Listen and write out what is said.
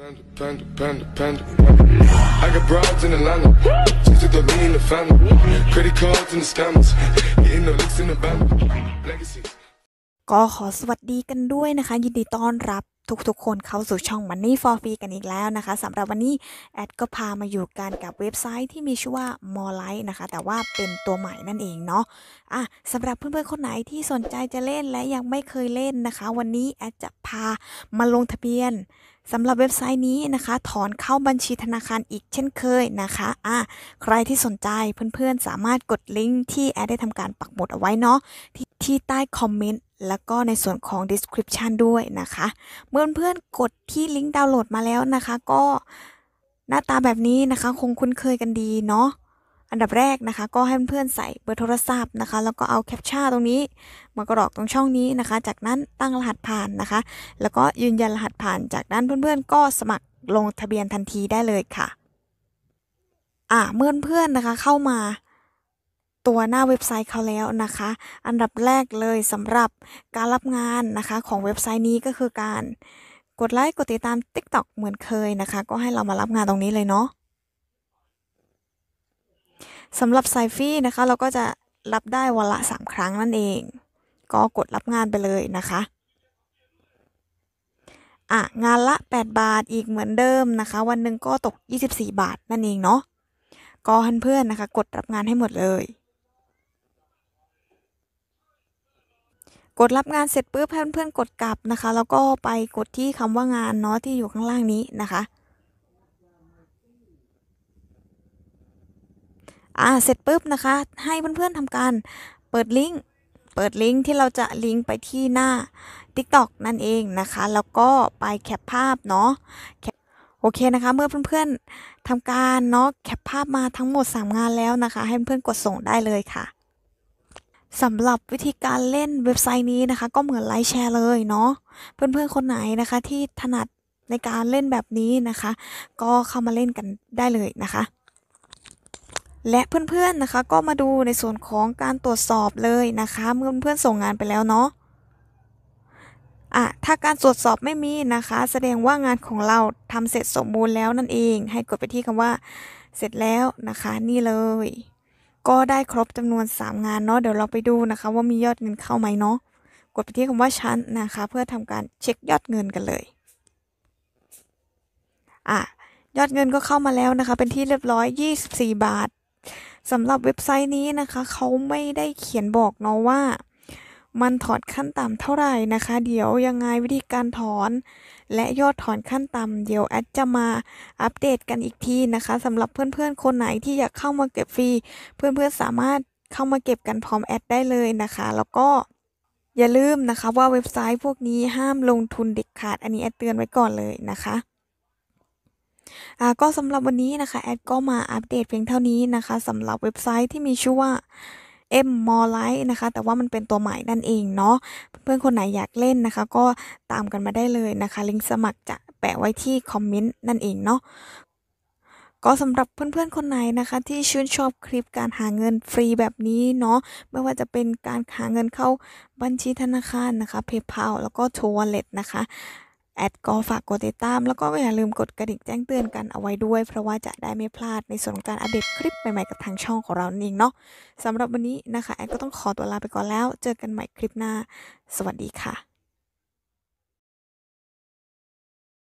Panda, panda, panda, panda. I got broads in Atlanta. Just took the lean in the family. Credit cards and the scammers. Getting the licks in the band. Legacy. ก็ขอสวัสดีกันด้วยนะคะยินดีต้อนรับทุกๆคนเข้าสู่ช่อง Money for Free กันอีกแล้วนะคะสำหรับวันนี้แอดก็พามาอยู่กันกับเว็บไซต์ที่มีชื่อว่า m o r e l i g h t นะคะ แต่ว่าเป็นตัวใหม่นั่นเองเนาะอ่ะสำหรับเพื่อนๆคนไหนที่สนใจจะเล่นและยังไม่เคยเล่นนะคะ วันนี้แอดจะพามาลงทะเบียนสำหรับเว็บไซต์นี้นะคะ ถอนเข้าบัญชีธนาคารอีกเช่นเคยนะคะ อ่ะใครที่สนใจเพื่อนๆสามารถกดลิงก์ที่แอดได้ทำการปักหมุดเอาไว้เนาะที่ใต้คอมเมนต์แล้วก็ในส่วนของ description ด้วยนะคะ เมื่อเพื่อนกดที่ลิงก์ดาวน์โหลดมาแล้วนะคะก็หน้าตาแบบนี้นะคะ คงคุ้นเคยกันดีเนาะอันดับแรกนะคะ ก็ให้เพื่อนใส่เบอร์โทรศัพท์นะคะแล้วก็เอาแคปชั่นตรงนี้ มากรอกตรงช่องนี้นะคะ จากนั้นตั้งรหัสผ่านนะคะ แล้วก็ยืนยันรหัสผ่านจากนั้นเพื่อน ๆก็สมัครลงทะเบียนทันทีได้เลยค่ะอ่าเมื่อเพื่อนนะคะเข้ามาตัวหน้าเว็บไซต์เขาแล้วนะคะ อันดับแรกเลยสำหรับการรับงานนะคะของเว็บไซต์นี้ก็คือการกดไลค์กดติดตาม TikTok เหมือนเคยนะคะ ก็ให้เรามารับงานตรงนี้เลยเนาะสำหรับไซฟี่นะคะเราก็จะรับได้วันละ3ครั้งนั่นเอง ก็กดรับงานไปเลยนะคะอ่ะงานละ 8 บาทอีกเหมือนเดิมนะคะ วันหนึ่งก็ตก 24 บาทนั่นเองเนาะก็เพื่อนๆนะคะกดรับงานให้หมดเลยกดรับงานเสร็จปุ๊บเพื่อนๆกดกลับนะคะ แล้วก็ไปกดที่คำว่างานเนาะที่อยู่ข้างล่างนี้นะคะ อ่า เสร็จปุ๊บนะคะ ให้เพื่อนๆทำการเปิดลิงก์ เปิดลิงก์ที่เราจะลิงก์ไปที่หน้า TikTok นั่นเองนะคะ แล้วก็ไปแคปภาพเนาะ โอเคนะคะ เมื่อเพื่อนๆทำการเนาะแคปภาพมาทั้งหมด 3 งานแล้วนะคะ ให้เพื่อนๆกดส่งได้เลยค่ะสำหรับวิธีการเล่นเว็บไซต์นี้นะคะก็เหมือนไลค์แชร์เลยเนาะเพื่อนๆ คนไหนนะคะ ที่ถนัดในการเล่นแบบนี้นะคะ ก็เข้ามาเล่นกันได้เลยนะคะ และเพื่อนๆนะคะก็มาดูในส่วนของการตรวจสอบเลยนะคะเมื่อเพื่อนๆส่งงานไปแล้วเนาะอ่ะถ้าการตรวจสอบไม่มีนะคะ แสดงว่างานของเราทำเสร็จสมบูรณ์แล้วนั่นเอง ให้กดไปที่คำว่าเสร็จแล้วนะคะ นี่เลยก็ได้ครบจำนวน 3 งานเนาะเดี๋ยวเราไปดูนะคะว่ามียอดเงินเข้าไหมเนาะกดไปที่คำว่าชั้นนะคะเพื่อทำการเช็คยอดเงินกันเลย อ่ะยอดเงินก็เข้ามาแล้วนะคะเป็นที่เรียบร้อย 24 บาทสำหรับเว็บไซต์นี้นะคะเขาไม่ได้เขียนบอกเนาะว่ามันถอนขั้นต่ำเท่าไหร่นะคะ เดี๋ยวยังไงวิธีการถอน และยอดถอนขั้นต่ำเดี๋ยว แอดจะมาอัปเดต กันอีกทีนะคะสำหรับเพื่อนๆคนไหนที่อยากเข้ามาเก็บฟรีเพื่อนๆสามารถเข้ามาเก็บกันพร้อมแอดได้เลยนะคะ แล้วก็อย่าลืมนะคะว่าเว็บไซต์พวกนี้ห้ามลงทุนเด็ดขาดอันนี้แอดเตือนไว้ก่อนเลยนะคะอ่าก็สำหรับวันนี้นะคะแอดก็มาอัปเดตเพียงเท่านี้นะคะสำหรับเว็บไซต์ที่มีชื่อว่า M More Light นะคะ แต่ว่ามันเป็นตัวใหม่นั่นเองเนาะ เพื่อนคนไหนอยากเล่นนะคะ ก็ตามกันมาได้เลยนะคะ ลิงก์สมัครจะแปะไว้ที่คอมเมนต์นั่นเองเนาะ ก็สำหรับเพื่อนๆ คนไหนนะคะ ที่ชื่นชอบคลิปการหาเงินฟรีแบบนี้เนาะ ไม่ว่าจะเป็นการหาเงินเข้าบัญชีธนาคารนะคะ PayPal แล้วก็ทัวเล็ตนะคะแอดก็ฝากกดติดตามแล้วก็อย่าลืมกดกระดิ่งแจ้งเตือนกันเอาไว้ด้วยเพราะว่าจะได้ไม่พลาดในส่วนของการอัปเดตคลิปใหม่ๆกับทางช่องของเราเองเนาะสำหรับวันนี้นะคะ แอดก็ต้องขอตัวลาไปก่อนแล้วเจอกันใหม่คลิปหน้าสวัสดีค่ะ